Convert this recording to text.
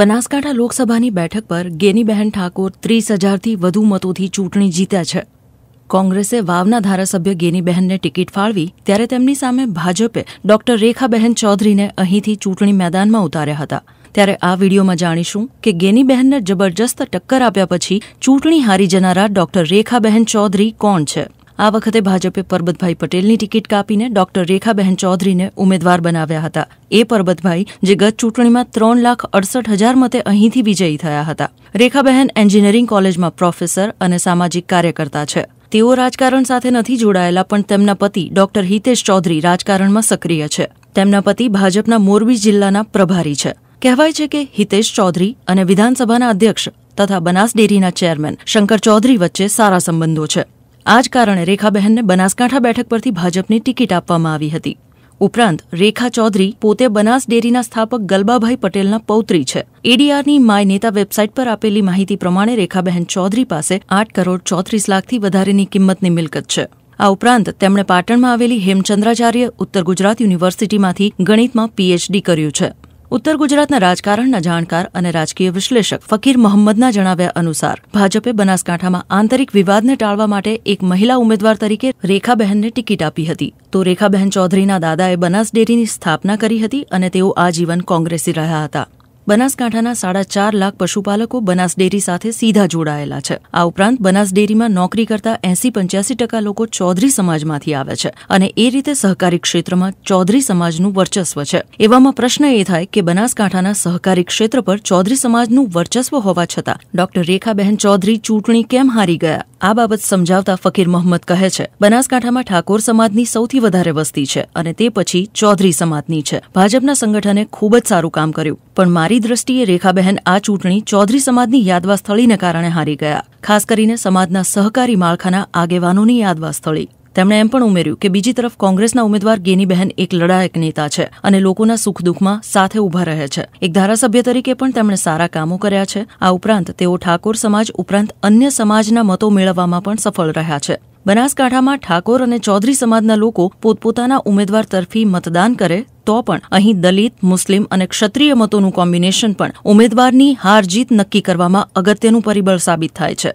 બનાસકાંઠા લોકસભાની બેઠક પર ગેનીબહેન ઠાકોર ત્રીસ હજારથી વધુ મતોથી ચૂંટણી જીત્યા છે કોંગ્રેસે વાવના ધારાસભ્ય ગેનીબહેનને ટિકિટ ફાળવી ત્યારે તેમની સામે ભાજપે ડોક્ટર રેખાબહેન ચૌધરીને અહીંથી ચૂંટણી મેદાનમાં ઉતાર્યા હતા ત્યારે આ વિડીયોમાં જાણીશું કે ગેનીબહેનને જબરજસ્ત ટક્કર આપ્યા પછી ચૂંટણી હારી જનારા ડોક્ટર રેખાબહેન ચૌધરી કોણ છે આ વખતે ભાજપે પરબતભાઈ પટેલની ટિકિટ કાપીને ડોક્ટર રેખાબહેન ચૌધરીને ઉમેદવાર બનાવ્યા હતા એ પરબતભાઈ જે ગત ચૂંટણીમાં ત્રણ લાખ અડસઠ હજાર મતે અહીંથી વિજયી થયા હતા રેખાબહેન એન્જિનિયરિંગ કોલેજમાં પ્રોફેસર અને સામાજિક કાર્યકર્તા છે તેઓ રાજકારણ સાથે નથી જોડાયેલા પણ તેમના પતિ ડોક્ટર હિતેશ ચૌધરી રાજકારણમાં સક્રિય છે તેમના પતિ ભાજપના મોરબી જિલ્લાના પ્રભારી છે કહેવાય છે કે હિતેશ ચૌધરી અને વિધાનસભાના અધ્યક્ષ તથા બનાસ ડેરીના ચેરમેન શંકર ચૌધરી વચ્ચે સારા સંબંધો છે આ જ કારણે રેખાબહેનને બનાસકાંઠા બેઠક પરથી ભાજપની ટિકિટ આપવામાં આવી હતી ઉપરાંત રેખા ચૌધરી પોતે બનાસ ડેરીના સ્થાપક ગલબાભાઈ પટેલના પૌત્રી છે એડીઆરની માય નેતા વેબસાઇટ પર આપેલી માહિતી પ્રમાણે રેખાબહેન ચૌધરી પાસે આઠ કરોડ ચોત્રીસ લાખથી વધારેની કિંમતની મિલકત છે આ ઉપરાંત તેમણે પાટણમાં આવેલી હેમચંદ્રાચાર્ય ઉત્તર ગુજરાત યુનિવર્સિટીમાંથી ગણિતમાં પીએચડી કર્યું છે ઉત્તર ગુજરાતના રાજકારણના જાણકાર અને રાજકીય વિશ્લેષક ફકીર મોહમ્મદના જણાવ્યા અનુસાર ભાજપે બનાસકાંઠામાં આંતરિક વિવાદને ટાળવા માટે એક મહિલા ઉમેદવાર તરીકે રેખાબહેનને ટિકિટ આપી હતી તો રેખાબહેન ચૌધરીના દાદાએ બનાસ ડેરીની સ્થાપના કરી હતી અને તેઓ આજીવન કોંગ્રેસી રહ્યા હતા બનાસકાંઠાના સાડા ચાર લાખ પશુપાલકો બનાસ ડેરી સાથે સીધા જોડાયેલા છે આ ઉપરાંત બનાસ ડેરીમાં નોકરી કરતા એસી પંચ્યાસી ટકા લોકો ચૌધરી સમાજમાંથી આવે છે અને એ રીતે સહકારી ક્ષેત્રમાં ચૌધરી સમાજનું વર્ચસ્વ છે એવામાં પ્રશ્ન એ થાય કે બનાસકાંઠાના સહકારી ક્ષેત્ર પર ચૌધરી સમાજનું વર્ચસ્વ હોવા છતાં ડોક્ટર રેખાબહેન ચૌધરી ચૂંટણી કેમ હારી ગયા આ બાબત સમજાવતા ફકીર મોહમ્મદ કહે છે બનાસકાંઠામાં ઠાકોર સમાજની સૌથી વધારે વસ્તી છે અને તે પછી ચૌધરી સમાજની છે ભાજપના સંગઠને ખૂબ જ સારું કામ કર્યું પણ મારી દ્રષ્ટિએ રેખાબહેન આ ચૂંટણી ચૌધરી સમાજની યાદવા સ્થળીને કારણે હારી ગયા ખાસ કરીને સમાજના સહકારી માળખાના આગેવાનોની યાદવા સ્થળી તેમણે એમ પણ ઉમેર્યું કે બીજી તરફ કોંગ્રેસના ઉમેદવાર ગેનીબહેન એક લડાયક નેતા છે અને લોકોના સુખ દુઃખમાં સાથે ઊભા રહે છે એક ધારાસભ્ય તરીકે પણ તેમણે સારા કામો કર્યા છે આ ઉપરાંત તેઓ ઠાકોર સમાજ ઉપરાંત અન્ય સમાજના મતો મેળવવામાં પણ સફળ રહ્યા છે બનાસકાંઠામાં ઠાકોર અને ચૌધરી સમાજના લોકો પોતપોતાના ઉમેદવાર તરફી મતદાન કરે તો પણ અહીં દલિત મુસ્લિમ અને ક્ષત્રિય મતોનું કોમ્બિનેશન પણ ઉમેદવારની હાર જીત નક્કી કરવામાં અગત્યનું પરિબળ સાબિત થાય છે